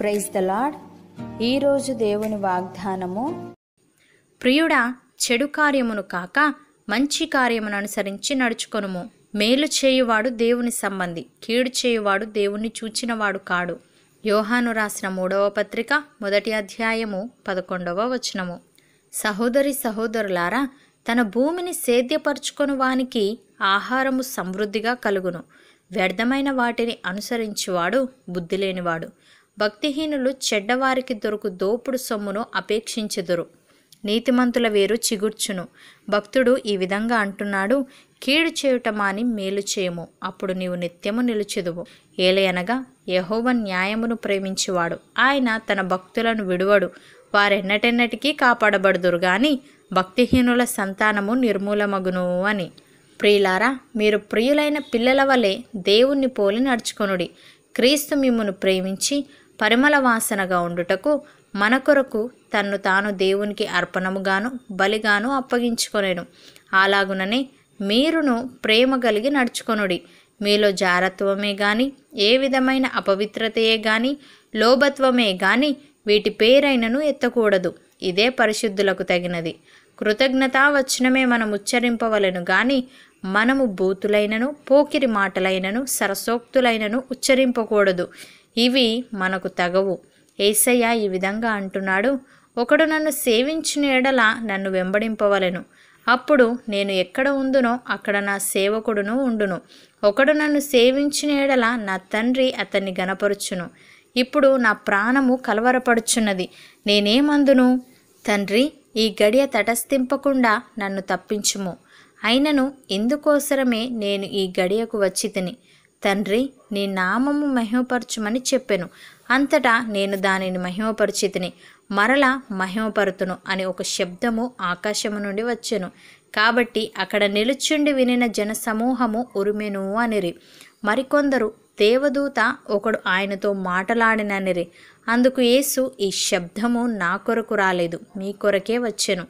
praise the lord ఈరోజు దేవుని వాగ్దానము ప్రియుడా చెడు కార్యమును కాక మంచి కార్యమును అనుసరించి నడుచుకొనుము మేలు చేయువాడు దేవుని సంబంధి కీడు చేయువాడు దేవుణ్ణి చూచినవాడు కాడు యోహాను రాసిన మూడవ పత్రిక మొదటి అధ్యాయము పదకొండవ వచనము సహోదరి సహోదరులారా తన భూమిని సేద్యపరుచుకొని వానికి ఆహారము సమృద్ధిగా కలుగును వ్యర్థమైన వాటిని అనుసరించువాడు బుద్ధి లేనివాడు భక్తిహీనులు చెడ్డవారికి దొరుకు దోపుడు సొమ్మును అపేక్షించెదురు నీతిమంతుల వేరు చిగుర్చును భక్తుడు ఈ విధంగా అంటున్నాడు కీడు చేయుటమాని మేలు చేయము అప్పుడు నీవు నిత్యము నిలుచెదువు ఏలయనగా యహోవ న్యాయమును ప్రేమించేవాడు ఆయన తన భక్తులను విడువడు వారెన్నటెన్నటికీ కాపాడబడుదురు గాని భక్తిహీనుల సంతానము నిర్మూలమగును అని ప్రియులారా మీరు ప్రియులైన పిల్లల వలె దేవుణ్ణి పోలి నడుచుకొనుడి క్రీస్తు మిమ్మును ప్రేమించి పరిమళ వాసనగా ఉండుటకు మన కొరకు తన్ను తాను దేవునికి అర్పణముగాను బలిగాను అప్పగించుకొనేను అలాగుననే మీరును ప్రేమ కలిగి నడుచుకొనుడి మీలో జారత్వమే గాని ఏ విధమైన అపవిత్రతయే గాని లోభత్వమే గాని వీటి పేరైనను ఎత్తకూడదు ఇదే పరిశుద్ధులకు తగినది కృతజ్ఞతా వచనమే మనం ఉచ్చరింపవలను గాని మనము బూతులైనను పోకిరి మాటలైనను సరసోక్తులైనను ఉచ్చరింపకూడదు ఇవి మనకు తగవు ఏసయ్య ఈ విధంగా అంటున్నాడు ఒకడు నన్ను సేవించిన ఎడల నన్ను వెంబడింపవలెను అప్పుడు నేను ఎక్కడ ఉందునో అక్కడ నా సేవకుడును ఉండును ఒకడు నన్ను సేవించిన ఎడల నా తండ్రి అతన్ని గనపరుచును ఇప్పుడు నా ప్రాణము కలవరపడుచున్నది నేనేమందును తండ్రి ఈ గడియ తటస్థింపకుండా నన్ను తప్పించుము అయినను ఇందుకోసరమే నేను ఈ గడియకు వచ్చి తిని తండ్రి నీ నామము మహిమపరచుమని చెప్పెను అంతటా నేను దానిని మహిమపరిచితిని మరలా మహిమపరుతును అని ఒక శబ్దము ఆకాశము నుండి వచ్చెను కాబట్టి అక్కడ నిలుచుండి వినిన సమూహము ఉరిమెను అనిరి మరికొందరు దేవదూత ఒకడు ఆయనతో మాటలాడిననిరి అందుకు యేసు ఈ శబ్దము నా కొరకు రాలేదు మీ కొరకే వచ్చెను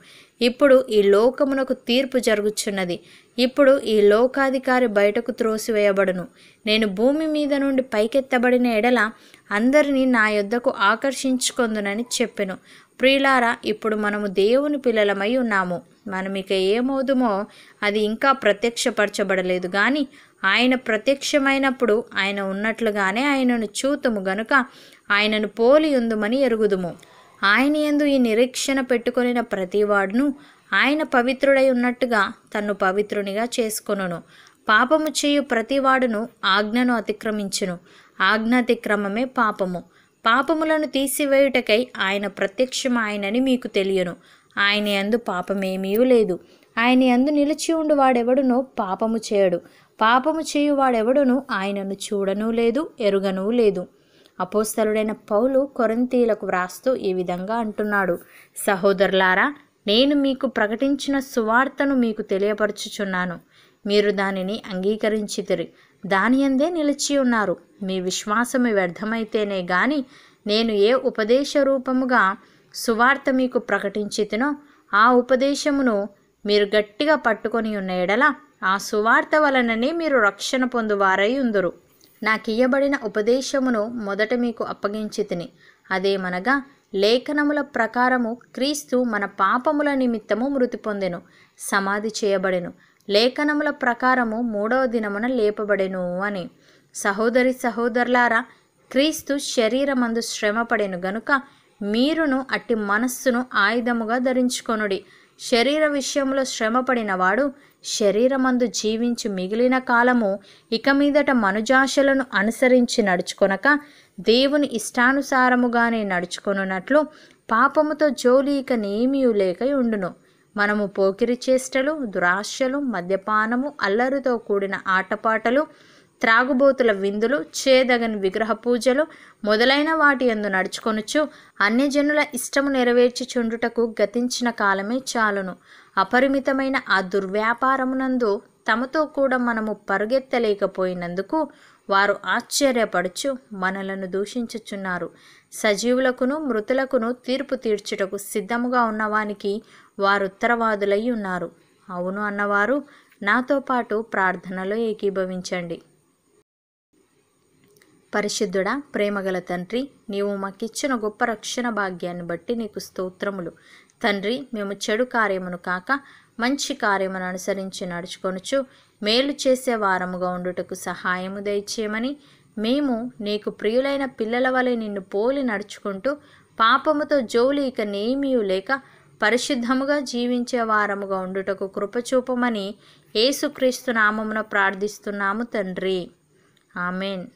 ఇప్పుడు ఈ లోకమునకు తీర్పు జరుగుచున్నది ఇప్పుడు ఈ లోకాధికారి బయటకు త్రోసివేయబడును నేను భూమి మీద నుండి పైకెత్తబడిన ఎడల అందరినీ నా యొద్దకు ఆకర్షించుకొందునని చెప్పెను ప్రియులారా ఇప్పుడు మనము దేవుని పిల్లలమై ఉన్నాము మనం ఇక ఏమవుదుమో అది ఇంకా ప్రత్యక్షపరచబడలేదు కానీ ఆయన ప్రత్యక్షమైనప్పుడు ఆయన ఉన్నట్లుగానే ఆయనను చూతుము గనుక ఆయనను పోలి ఉందుమని ఎరుగుదుము ఆయన ఎందు ఈ నిరీక్షణ పెట్టుకొనిన ప్రతివాడును ఆయన పవిత్రుడై ఉన్నట్టుగా తన్ను పవిత్రునిగా చేసుకొనును పాపము చేయు ప్రతివాడును ఆజ్ఞను అతిక్రమించును ఆజ్ఞ అతిక్రమమే పాపము పాపములను తీసివేయుటకై ఆయన ప్రత్యక్షమాయనని మీకు తెలియను ఆయన అందు పాపమేమీ లేదు ఆయన అందు నిలిచి ఉండు వాడెవడునో పాపము చేయడు పాపము చేయువాడెవడును ఆయనను చూడనూ లేదు ఎరుగనూ లేదు అపోస్తలుడైన పౌలు కొరంతీలకు వ్రాస్తూ ఈ విధంగా అంటున్నాడు సహోదరులారా నేను మీకు ప్రకటించిన సువార్తను మీకు తెలియపరచుచున్నాను మీరు దానిని అంగీకరించితిరి దాని అందే నిలిచి ఉన్నారు మీ విశ్వాసము వ్యర్థమైతేనే గాని నేను ఏ ఉపదేశ రూపముగా సువార్త మీకు ప్రకటించితినో ఆ ఉపదేశమును మీరు గట్టిగా పట్టుకొని ఉన్న ఎడల ఆ సువార్త వలననే మీరు రక్షణ పొందువారై ఉందరు నాకియ్యబడిన ఉపదేశమును మొదట మీకు అప్పగించి తిని అదేమనగా లేఖనముల ప్రకారము క్రీస్తు మన పాపముల నిమిత్తము మృతి పొందెను సమాధి చేయబడెను లేఖనముల ప్రకారము మూడవ దినమున లేపబడెను అని సహోదరి సహోదరులారా క్రీస్తు శరీరమందు శ్రమపడెను గనుక మీరును అట్టి మనస్సును ఆయుధముగా ధరించుకొనుడి శరీర విషయంలో శ్రమపడినవాడు శరీరమందు జీవించి మిగిలిన కాలము ఇక మీదట మనుజాశలను అనుసరించి నడుచుకొనక దేవుని ఇష్టానుసారముగానే నడుచుకొనున్నట్లు పాపముతో జోలి ఇక నేమీ లేక ఉండును మనము పోకిరి చేష్టలు దురాశలు మద్యపానము అల్లరితో కూడిన ఆటపాటలు త్రాగుబోతుల విందులు చేదగని విగ్రహ పూజలు మొదలైన వాటి అందు నడుచుకొనుచు అన్యజనుల ఇష్టము నెరవేర్చి చుండుటకు గతించిన కాలమే చాలును అపరిమితమైన ఆ దుర్వ్యాపారమునందు తమతో కూడా మనము పరుగెత్తలేకపోయినందుకు వారు ఆశ్చర్యపడుచు మనలను దూషించుచున్నారు సజీవులకును మృతులకును తీర్పు తీర్చుటకు సిద్ధముగా ఉన్నవానికి వారు ఉత్తరవాదులై ఉన్నారు అవును అన్నవారు నాతో పాటు ప్రార్థనలో ఏకీభవించండి పరిశుద్ధుడా ప్రేమగల తండ్రి నీవు మాకిచ్చిన గొప్ప రక్షణ భాగ్యాన్ని బట్టి నీకు స్తోత్రములు తండ్రి మేము చెడు కార్యమును కాక మంచి కార్యమును అనుసరించి నడుచుకొనుచు మేలు చేసే వారముగా ఉండుటకు సహాయము దయచేయమని మేము నీకు ప్రియులైన పిల్లల వలె నిన్ను పోలి నడుచుకుంటూ పాపముతో జోలి ఇక నేమీయు లేక పరిశుద్ధముగా జీవించే వారముగా ఉండుటకు కృపచూపమని ఏసుక్రీస్తు నామమున ప్రార్థిస్తున్నాము తండ్రి ఆమెన్